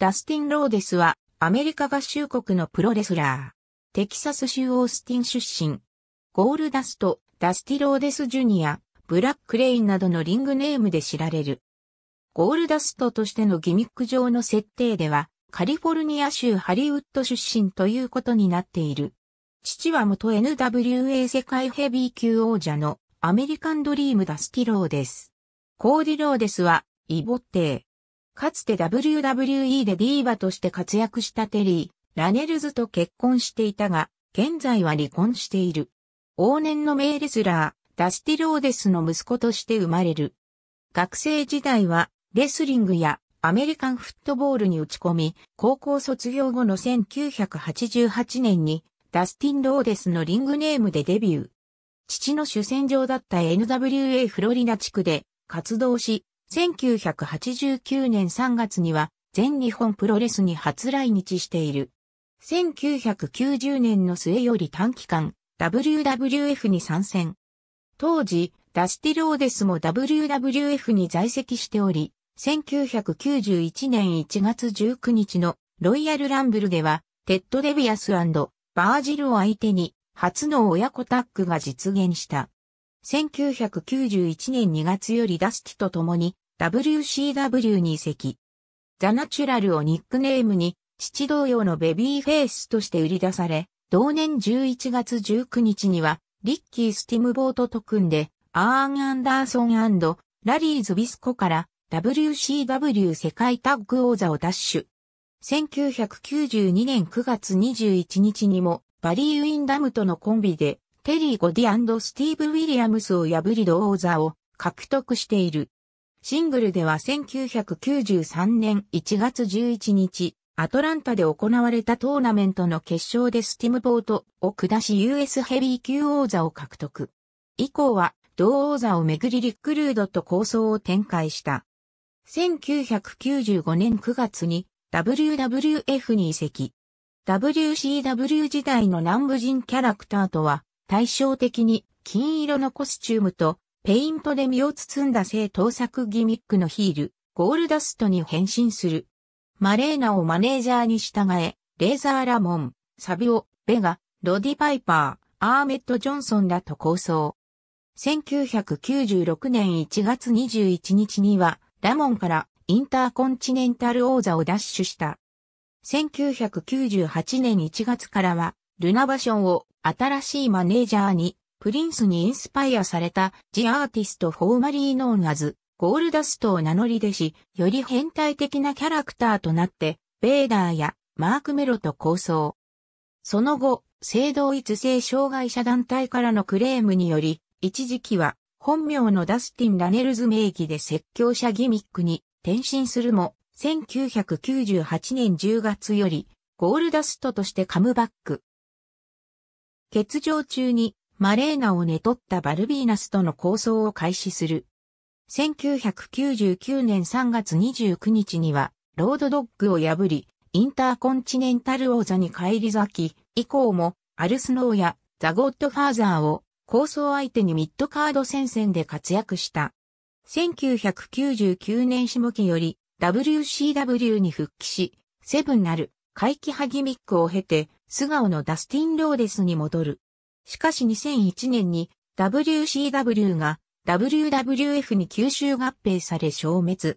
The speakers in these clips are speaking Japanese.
ダスティン・ローデスは、アメリカ合衆国のプロレスラー。テキサス州オースティン出身。ゴールダスト、ダスティ・ローデス・ジュニア、ブラック・レインなどのリングネームで知られる。ゴールダストとしてのギミック上の設定では、カリフォルニア州ハリウッド出身ということになっている。父は元 NWA 世界ヘビー級王者のアメリカンドリームダスティ・ローデス。コーディ・ローデスは、イボッテー。かつて WWE でディーバとして活躍したテリー、ラネルズと結婚していたが、現在は離婚している。往年の名レスラー、ダスティ・ローデスの息子として生まれる。学生時代は、レスリングやアメリカンフットボールに打ち込み、高校卒業後の1988年に、ダスティン・ローデスのリングネームでデビュー。父の主戦場だった NWA フロリダ地区で活動し、1989年3月には全日本プロレスに初来日している。1990年の末より短期間、WWF に参戦。当時、ダスティローデスも WWF に在籍しており、1991年1月19日のロイヤルランブルでは、テッド・デビアスバージルを相手に、初の親子タッグが実現した。1991年2月よりダスティと共に、WCW に移籍。ザ・ナチュラルをニックネームに、父同様のベビーフェイスとして売り出され、同年11月19日には、リッキー・スティムボートと組んで、アーン・アンダーソンラリー・ズビスコから WCW 世界タッグ王座を奪取。1992年9月21日にも、バリー・ウィンダムとのコンビで、テリー・ゴディスティーブ・ウィリアムスを破り同王座を獲得している。シングルでは1993年1月11日、アトランタで行われたトーナメントの決勝でスティムボートを下し US ヘビー級王座を獲得。以降は同王座をめぐりリックルードと構想を展開した。1995年9月に WWF に移籍。WCW 時代の南部人キャラクターとは対照的に金色のコスチュームとペイントで身を包んだ性盗作ギミックのヒール、ゴールダストに変身する。マレーナをマネージャーに従え、レーザーラモン、サビオ、ベガ、ロディパイパー、アーメット・ジョンソンらと構想。1996年1月21日には、ラモンからインターコンチネンタル王座を奪取した。1998年1月からは、ルナバションを新しいマネージャーにプリンスにインスパイアされた、ジアーティスト・フォーマリー・ノーン・アズ、ゴールダストを名乗り出し、より変態的なキャラクターとなって、ベーダーやマーク・メロと構想。その後、性同一性障害者団体からのクレームにより、一時期は、本名のダスティン・ラネルズ名義で説教者ギミックに転身するも、1998年10月より、ゴールダストとしてカムバック。欠場中にマレーナを寝取ったバルビーナスとの構想を開始する。1999年3月29日には、ロードドッグを破り、インターコンチネンタル王座に返り咲き、以降も、アルスノーやザ・ゴッドファーザーを構想相手にミッドカード戦線で活躍した。1999年下期より WCW に復帰し、セブンなる、怪奇派ギミックを経て、素顔のダスティン・ローデスに戻る。しかし2001年に WCW が WWF に吸収合併され消滅。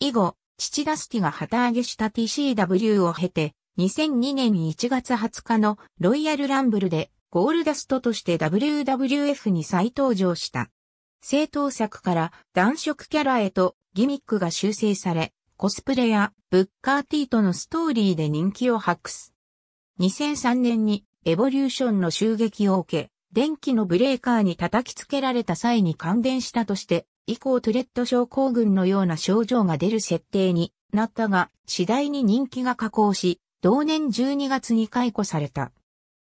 以後、父ダスティが旗揚げした TCW を経て、2002年1月20日のロイヤルランブルでゴールダストとして WWF に再登場した。正当作から暖色キャラへとギミックが修正され、コスプレやブッカーティーとのストーリーで人気を博す。2003年にエボリューションの襲撃を受け、電気のブレーカーに叩きつけられた際に感電したとして、以降トゥレット症候群のような症状が出る設定になったが、次第に人気が下降し、同年12月に解雇された。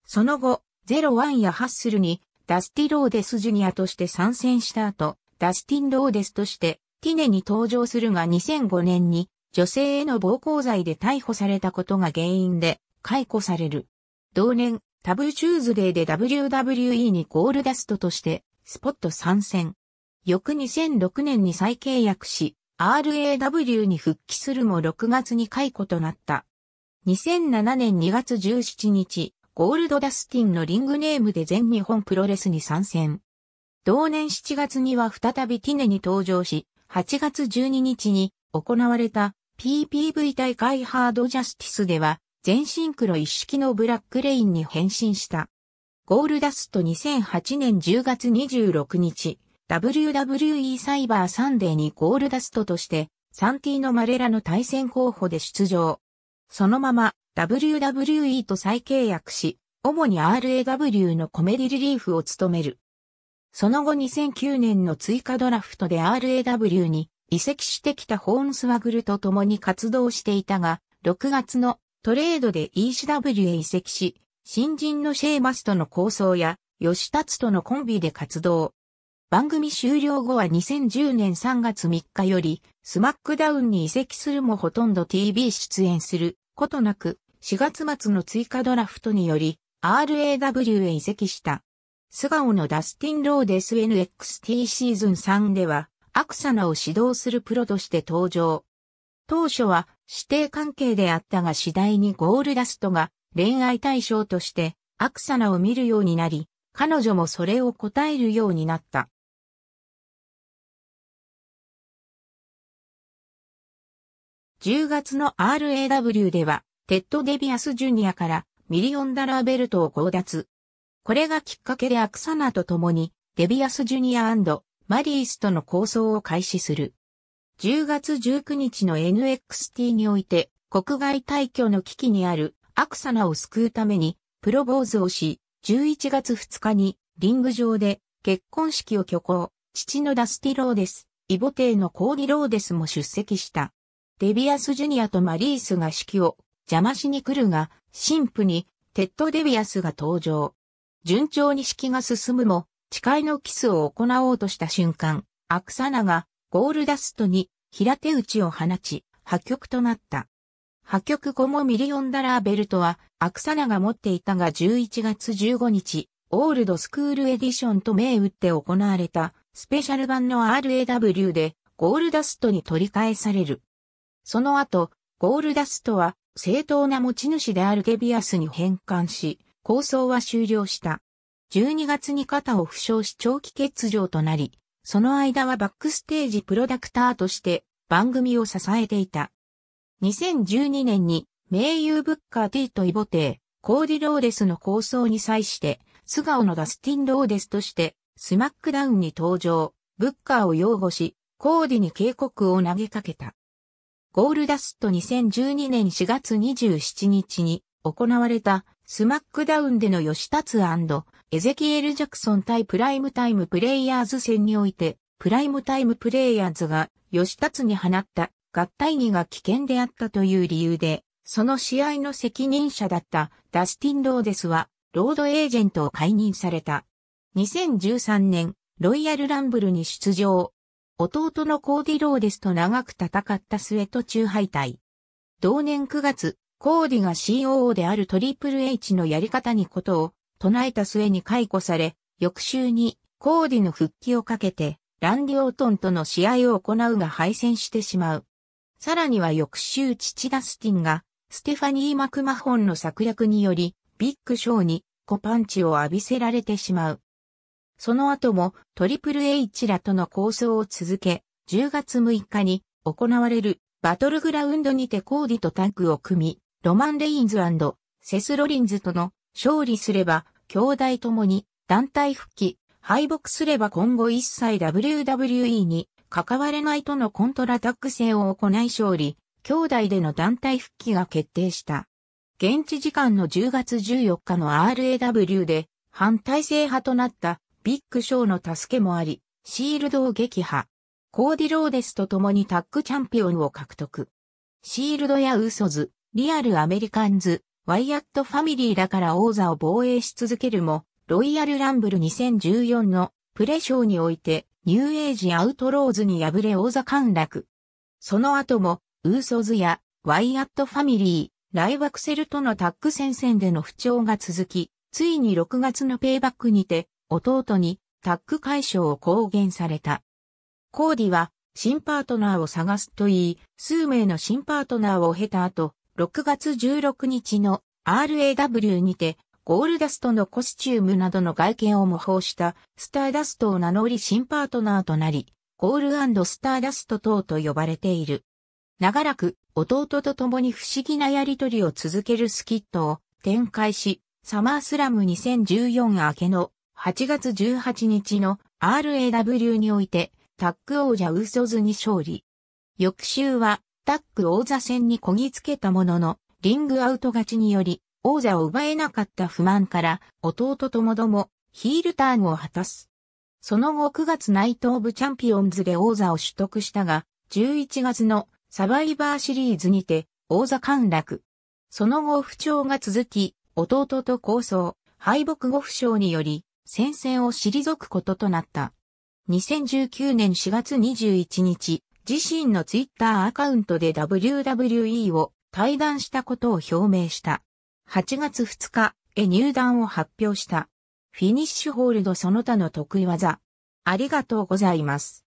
その後、ゼロワンやハッスルに、ダスティ・ローデス・ジュニアとして参戦した後、ダスティン・ローデスとして、ティネに登場するが2005年に、女性への暴行罪で逮捕されたことが原因で、解雇される。同年、タブルチューズデーで WWE にゴールダストとして、スポット参戦。翌2006年に再契約し、RAW に復帰するも6月に解雇となった。2007年2月17日、ゴールドダスティンのリングネームで全日本プロレスに参戦。同年7月には再びティネに登場し、8月12日に行われた PPV 大会ハードジャスティスでは全身黒一式のブラックレインに変身した。ゴールダスト2008年10月26日、WWE サイバーサンデーにゴールダストとして、サンティーノ・マレラの対戦候補で出場。そのまま WWE と再契約し、主に RAW のコメディリリーフを務める。その後2009年の追加ドラフトで RAW に移籍してきたホーンスワグルと共に活動していたが、6月のトレードで ECW へ移籍し、新人のシェーマスとの構想や、吉達とのコンビで活動。番組終了後は2010年3月3日より、スマックダウンに移籍するもほとんど TV 出演することなく、4月末の追加ドラフトにより、RAW へ移籍した。素顔のダスティン・ローデス NXT シーズン3では、アクサナを指導するプロとして登場。当初は指定関係であったが次第にゴールダストが恋愛対象としてアクサナを見るようになり、彼女もそれを答えるようになった。10月の RAW では、テッド・デビアス・ジュニアからミリオンダラーベルトを強奪。これがきっかけでアクサナと共に、デビアス・ジュニアマリースとの構想を開始する。10月19日の NXT において、国外退去の危機にあるアクサナを救うために、プロポーズをし、11月2日に、リング上で、結婚式を挙行、父のダスティローデス、イボテイのコーディローデスも出席した。デビアスジュニアとマリースが式を邪魔しに来るが、神父にテッド・デビアスが登場。順調に式が進むも、誓いのキスを行おうとした瞬間、アクサナがゴールダストに平手打ちを放ち、破局となった。破局後もミリオンダラーベルトは、アクサナが持っていたが11月15日、オールドスクールエディションと銘打って行われた、スペシャル版の RAW で、ゴールダストに取り返される。その後、ゴールダストは、正当な持ち主であるゲビアスに返還し、構想は終了した。12月に肩を負傷し長期欠場となり、その間はバックステージプロダクターとして番組を支えていた。2012年に名優ブッカーィート・イボテー、コーディ・ローデスの構想に際して、素顔のダスティン・ローデスとして、スマックダウンに登場、ブッカーを擁護し、コーディに警告を投げかけた。ゴールダスト2012年4月27日に行われたスマックダウンでの吉達エゼキエル・ジャクソン対プライムタイムプレイヤーズ戦において、プライムタイムプレイヤーズが吉達に放った合体技が危険であったという理由で、その試合の責任者だったダスティン・ローデスは、ロードエージェントを解任された。2013年、ロイヤル・ランブルに出場。弟のコーディ・ローデスと長く戦った末途中敗退。同年9月、コーディが COO であるトリプル H のやり方にことを唱えた末に解雇され、翌週にコーディの復帰をかけて、ランディ・オートンとの試合を行うが敗戦してしまう。さらには翌週父ダスティンが、ステファニー・マクマホンの策略により、ビッグショーにコパンチを浴びせられてしまう。その後もトリプル H らとの構想を続け、10月6日に行われるバトルグラウンドにてコーディとタッグを組み、ロマン・レインズセス・ロリンズとの勝利すれば兄弟ともに団体復帰、敗北すれば今後一切 WWE に関われないとのコントラタック戦を行い勝利、兄弟での団体復帰が決定した。現地時間の10月14日の RAW で反体制派となったビッグショーの助けもあり、シールドを撃破。コーディローデスと共にタッグチャンピオンを獲得。シールドやウーソズ、リアルアメリカンズ、ワイアットファミリーらから王座を防衛し続けるも、ロイヤルランブル2014のプレショーにおいて、ニューエイジアウトローズに敗れ王座陥落。その後も、ウーソズやワイアットファミリー、ライワクセルとのタッグ戦線での不調が続き、ついに6月のペイバックにて、弟にタッグ解消を公言された。コーディは、新パートナーを探すと言い、数名の新パートナーを経た後、6月16日の RAW にて、ゴールダストのコスチュームなどの外見を模倣したスターダストを名乗り新パートナーとなり、ゴールスターダスト等と呼ばれている。長らく弟と共に不思議なやりとりを続けるスキットを展開し、サマースラム2014明けの8月18日の RAW においてタッグ王者ウーソズに勝利。翌週はタック王座戦にこぎつけたものの、リングアウト勝ちにより、王座を奪えなかった不満から、弟ともども、ヒールターンを果たす。その後9月ナイト・オブ・チャンピオンズで王座を取得したが、11月のサバイバーシリーズにて王座陥落。その後不調が続き、弟と抗争、敗北後不傷により、戦線を退くこととなった。2019年4月21日、自身のツイッターアカウントで WWE を退団したことを表明した。8月2日へ入団を発表した。フィニッシュホールドその他の得意技。ありがとうございます。